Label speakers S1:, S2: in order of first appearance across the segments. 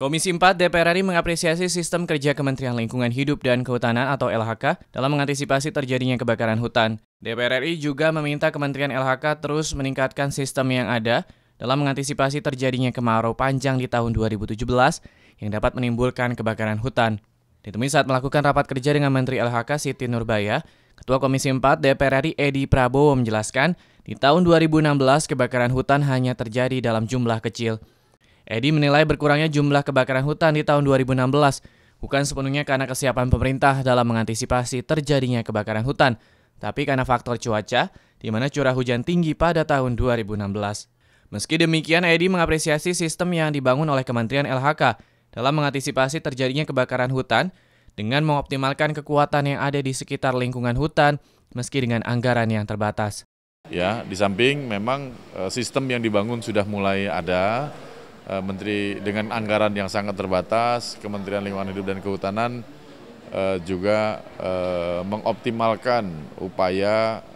S1: Komisi 4 DPR RI mengapresiasi sistem kerja Kementerian Lingkungan Hidup dan Kehutanan atau LHK dalam mengantisipasi terjadinya kebakaran hutan. DPR RI juga meminta Kementerian LHK terus meningkatkan sistem yang ada dalam mengantisipasi terjadinya kemarau panjang di tahun 2017 yang dapat menimbulkan kebakaran hutan. Ditemui saat melakukan rapat kerja dengan Menteri LHK Siti Nurbaya, Ketua Komisi 4 DPR RI Edi Prabowo menjelaskan, di tahun 2016 kebakaran hutan hanya terjadi dalam jumlah kecil. Edi menilai berkurangnya jumlah kebakaran hutan di tahun 2016 bukan sepenuhnya karena kesiapan pemerintah dalam mengantisipasi terjadinya kebakaran hutan, tapi karena faktor cuaca, di mana curah hujan tinggi pada tahun 2016. Meski demikian, Edi mengapresiasi sistem yang dibangun oleh Kementerian LHK dalam mengantisipasi terjadinya kebakaran hutan dengan mengoptimalkan kekuatan yang ada di sekitar lingkungan hutan meski dengan anggaran yang terbatas. Ya,
S2: di samping memang eh, sistem yang dibangun sudah mulai ada, Eh, menteri dengan anggaran yang sangat terbatas, Kementerian Lingkungan Hidup dan Kehutanan eh, juga eh, mengoptimalkan upaya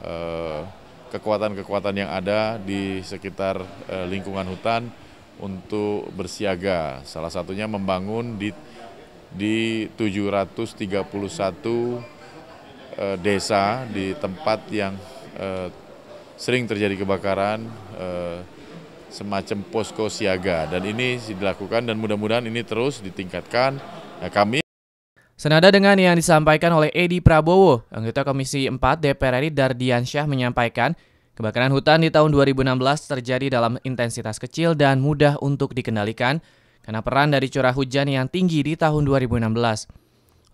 S2: kekuatan-kekuatan yang ada di sekitar lingkungan hutan untuk bersiaga. Salah satunya membangun di di 731 desa di tempat yang sering terjadi kebakaran semacam posko siaga dan ini dilakukan
S1: dan mudah-mudahan ini terus ditingkatkan. Nah, kami Senada dengan yang disampaikan oleh Edi Prabowo, anggota Komisi 4 DPR RI Dardiansyah menyampaikan, kebakaran hutan di tahun 2016 terjadi dalam intensitas kecil dan mudah untuk dikendalikan karena peran dari curah hujan yang tinggi di tahun 2016.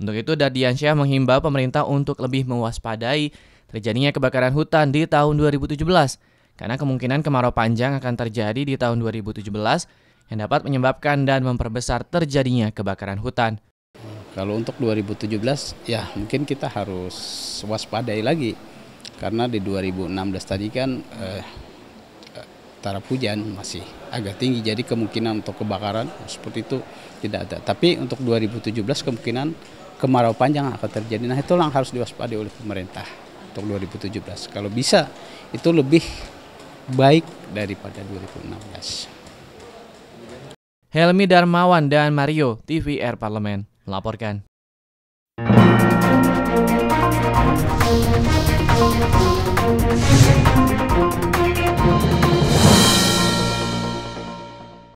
S1: Untuk itu, Dardiansyah menghimbau pemerintah untuk lebih mewaspadai terjadinya kebakaran hutan di tahun 2017 karena kemungkinan kemarau panjang akan terjadi di tahun 2017 yang dapat menyebabkan
S3: dan memperbesar terjadinya kebakaran hutan. Kalau untuk 2017 ya mungkin kita harus waspadai lagi karena di 2016 tadi kan eh, taraf hujan masih agak tinggi jadi kemungkinan untuk kebakaran seperti itu tidak ada. Tapi untuk 2017 kemungkinan kemarau panjang akan terjadi. Nah itu yang harus diwaspadai oleh pemerintah untuk 2017. Kalau bisa itu lebih baik daripada 2016. Helmi
S1: Darmawan dan Mario, TVR Parlemen, melaporkan.
S2: Thank you.